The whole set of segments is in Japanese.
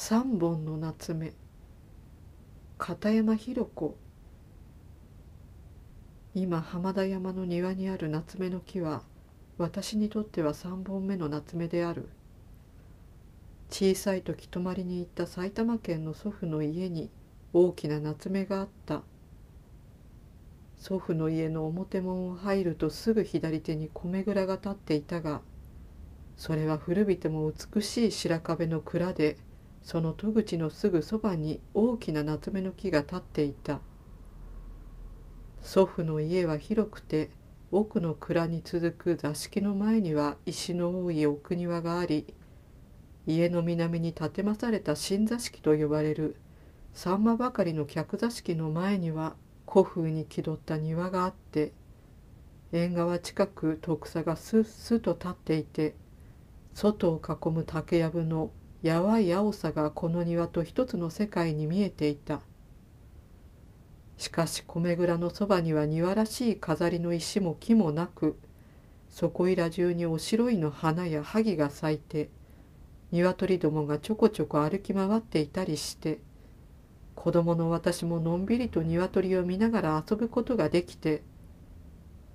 3本の夏目片山弘子今浜田山の庭にある夏目の木は私にとっては3本目の夏目である小さい時泊まりに行った埼玉県の祖父の家に大きな夏目があった祖父の家の表門を入るとすぐ左手に米蔵が立っていたがそれは古びても美しい白壁の蔵でその戸口のすぐそばに大きな夏目の木が立っていた祖父の家は広くて奥の蔵に続く座敷の前には石の多い奥庭があり家の南に建てまされた新座敷と呼ばれるさんまばかりの客座敷の前には古風に気取った庭があって縁側近く徳佐がすっすと立っていて外を囲む竹やぶのやわい青さがこの庭と一つの世界に見えていたしかし米蔵のそばには庭らしい飾りの石も木もなくそこいら中におしろいの花や萩が咲いて鶏どもがちょこちょこ歩き回っていたりして子供の私ものんびりと鶏を見ながら遊ぶことができて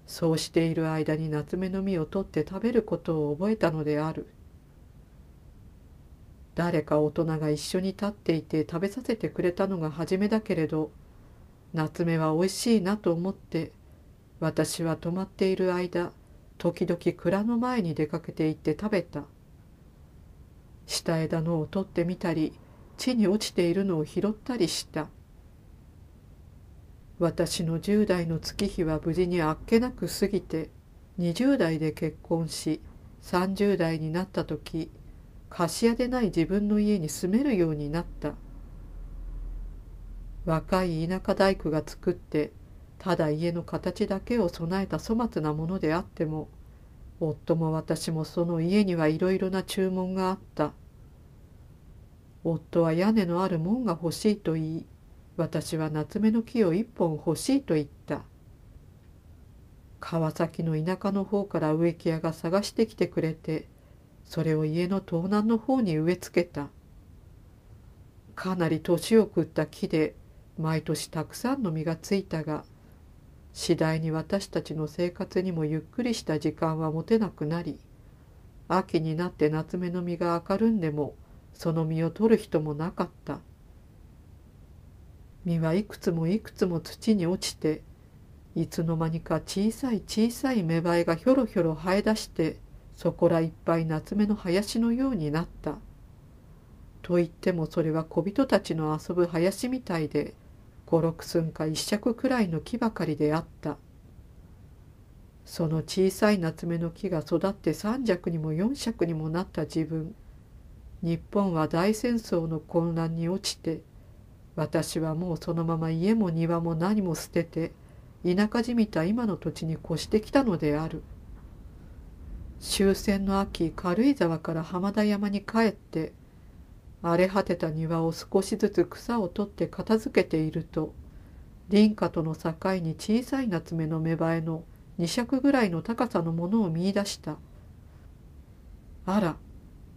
そうしている間に夏目の実を取って食べることを覚えたのである。誰か大人が一緒に立っていて食べさせてくれたのが初めだけれど夏目はおいしいなと思って私は泊まっている間時々蔵の前に出かけて行って食べた下枝のを取ってみたり地に落ちているのを拾ったりした私の10代の月日は無事にあっけなく過ぎて20代で結婚し30代になった時貸家でない自分の家に住めるようになった若い田舎大工が作ってただ家の形だけを備えた粗末なものであっても夫も私もその家にはいろいろな注文があった夫は屋根のある門が欲しいと言い私は夏目の木を一本欲しいと言った川崎の田舎の方から植木屋が探してきてくれてそれを家の東南の方に植え付けたかなり年を食った木で毎年たくさんの実がついたが次第に私たちの生活にもゆっくりした時間は持てなくなり秋になって夏目の実が明るんでもその実を取る人もなかった実はいくつもいくつも土に落ちていつの間にか小さい小さい芽生えがひょろひょろ生え出してそこらいっぱい夏目の林のようになった。と言ってもそれは小人たちの遊ぶ林みたいで五六寸か一尺くらいの木ばかりであった。その小さい夏目の木が育って三尺にも四尺にもなった自分日本は大戦争の混乱に落ちて私はもうそのまま家も庭も何も捨てて田舎じみた今の土地に越してきたのである。終戦の秋軽井沢から浜田山に帰って荒れ果てた庭を少しずつ草を取って片付けていると林家との境に小さい夏目の芽生えの2尺ぐらいの高さのものを見いだしたあら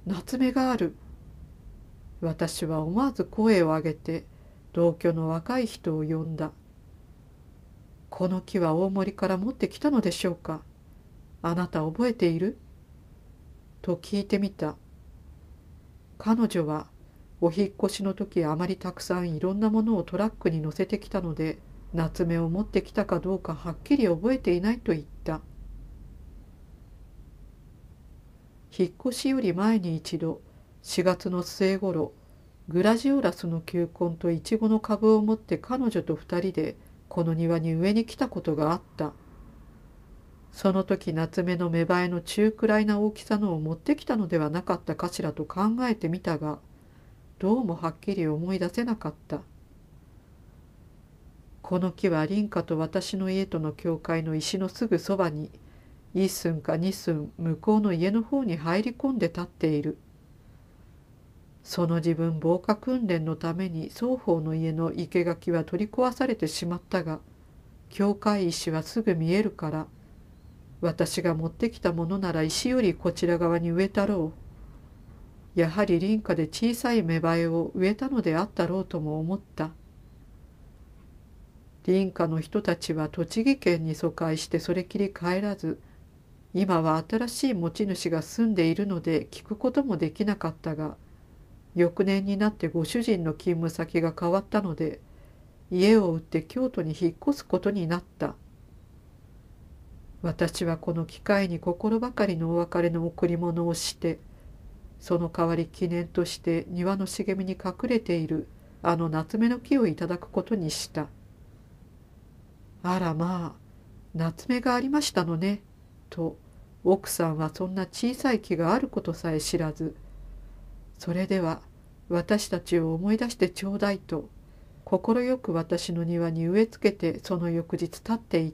夏目がある私は思わず声を上げて同居の若い人を呼んだこの木は大森から持ってきたのでしょうかあなた覚えていると聞いてみた。彼女はお引越しの時あまりたくさんいろんなものをトラックに乗せてきたので夏目を持ってきたかどうかはっきり覚えていないと言った。引っ越しより前に一度4月の末頃グラジオラスの球根とイチゴの株を持って彼女と2人でこの庭に植えに来たことがあった。その時夏目の芽生えの中くらいな大きさのを持ってきたのではなかったかしらと考えてみたがどうもはっきり思い出せなかったこの木は林家と私の家との境界の石のすぐそばに一寸か二寸向こうの家の方に入り込んで立っているその自分防火訓練のために双方の家の生垣は取り壊されてしまったが境界石はすぐ見えるから私が持ってきたものなら石よりこちら側に植えたろう。やはり林家で小さい芽生えを植えたのであったろうとも思った。林家の人たちは栃木県に疎開してそれきり帰らず、今は新しい持ち主が住んでいるので聞くこともできなかったが、翌年になってご主人の勤務先が変わったので、家を売って京都に引っ越すことになった。私はこの機会に心ばかりのお別れの贈り物をしてその代わり記念として庭の茂みに隠れているあの夏目の木をいただくことにしたあらまあ夏目がありましたのねと奥さんはそんな小さい木があることさえ知らずそれでは私たちを思い出してちょうだいと快く私の庭に植え付けてその翌日立っていっ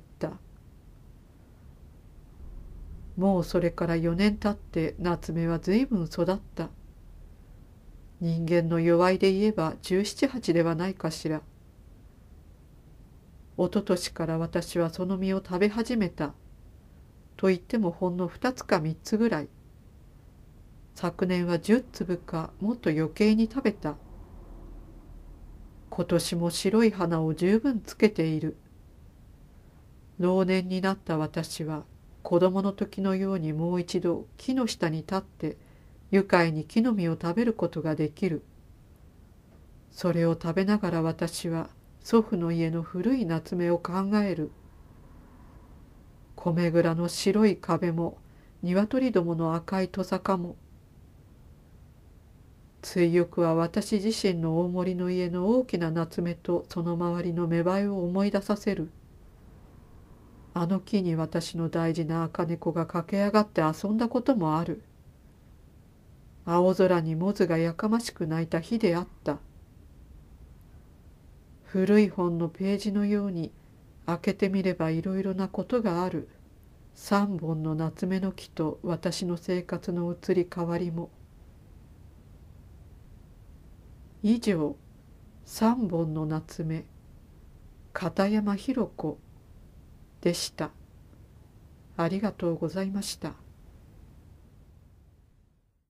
もうそれから4年経って夏目は随分育った。人間の弱いで言えば17、8ではないかしら。おととしから私はその実を食べ始めた。と言ってもほんの2つか3つぐらい。昨年は10粒かもっと余計に食べた。今年も白い花を十分つけている。老年になった私は子供の時のようにもう一度木の下に立って愉快に木の実を食べることができる。それを食べながら私は祖父の家の古い夏目を考える。米蔵の白い壁も鶏どもの赤い土坂も。追憶は私自身の大森の家の大きな夏目とその周りの芽生えを思い出させる。あの木に私の大事な赤猫が駆け上がって遊んだこともある。青空にモズがやかましく泣いた日であった。古い本のページのように開けてみればいろいろなことがある。三本の夏目の木と私の生活の移り変わりも。以上、三本の夏目、片山弘子でした。ありがとうございました。